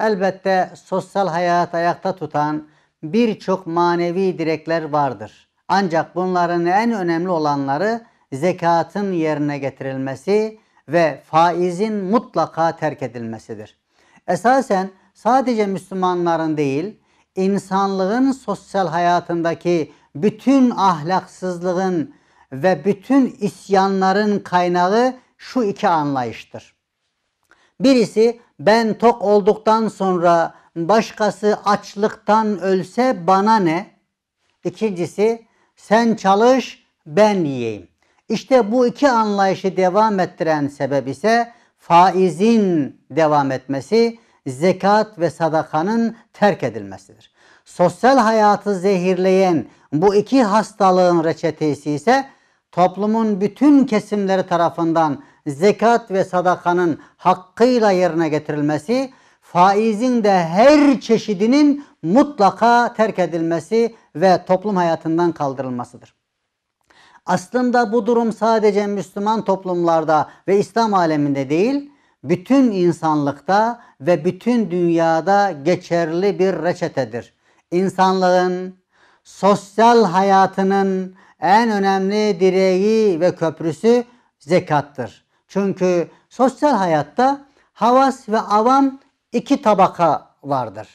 Elbette sosyal hayat ayakta tutan birçok manevi direkler vardır. Ancak bunların en önemli olanları zekatın yerine getirilmesi ve faizin mutlaka terk edilmesidir. Esasen sadece Müslümanların değil, insanlığın sosyal hayatındaki bütün ahlaksızlığın ve bütün isyanların kaynağı şu iki anlayıştır. Birisi ben tok olduktan sonra başkası açlıktan ölse bana ne? İkincisi sen çalış ben yiyeyim. İşte bu iki anlayışı devam ettiren sebep ise faizin devam etmesi, zekat ve sadakanın terk edilmesidir. Sosyal hayatı zehirleyen bu iki hastalığın reçetesi ise toplumun bütün kesimleri tarafından zekat ve sadakanın hakkıyla yerine getirilmesi, faizin de her çeşidinin mutlaka terk edilmesi ve toplum hayatından kaldırılmasıdır. Aslında bu durum sadece Müslüman toplumlarda ve İslam aleminde değil, bütün insanlıkta ve bütün dünyada geçerli bir reçetedir. İnsanlığın sosyal hayatının en önemli direği ve köprüsü zekattır. Çünkü sosyal hayatta havas ve avam iki tabaka vardır.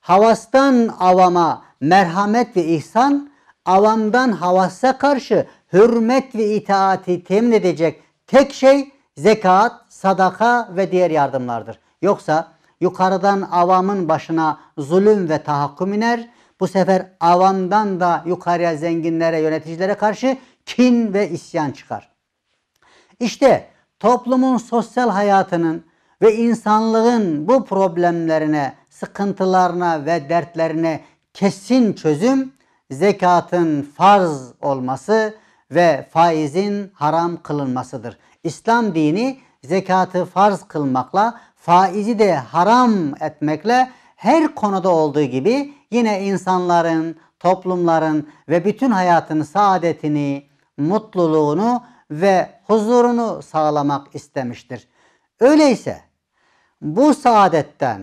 Havastan avama merhamet ve ihsan, avamdan havasa karşı hürmet ve itaati temin edecek tek şey zekat, sadaka ve diğer yardımlardır. Yoksa yukarıdan avamın başına zulüm ve tahakküm iner. Bu sefer avamdan da yukarıya zenginlere, yöneticilere karşı kin ve isyan çıkar. İşte toplumun sosyal hayatının ve insanlığın bu problemlerine, sıkıntılarına ve dertlerine kesin çözüm zekatın farz olması ve faizin haram kılınmasıdır. İslam dini zekatı farz kılmakla, faizi de haram etmekle her konuda olduğu gibi yine insanların, toplumların ve bütün hayatın saadetini, mutluluğunu ve huzurunu sağlamak istemiştir. Öyleyse bu saadetten,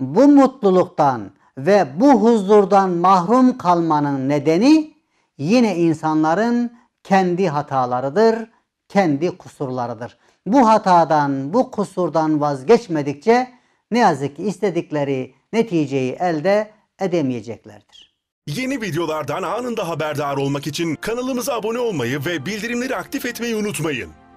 bu mutluluktan ve bu huzurdan mahrum kalmanın nedeni yine insanların kendi hatalarıdır, kendi kusurlarıdır. Bu hatadan, bu kusurdan vazgeçmedikçe ne yazık ki istedikleri neticeyi elde edemeyeceklerdir. Yeni videolardan anında haberdar olmak için kanalımıza abone olmayı ve bildirimleri aktif etmeyi unutmayın.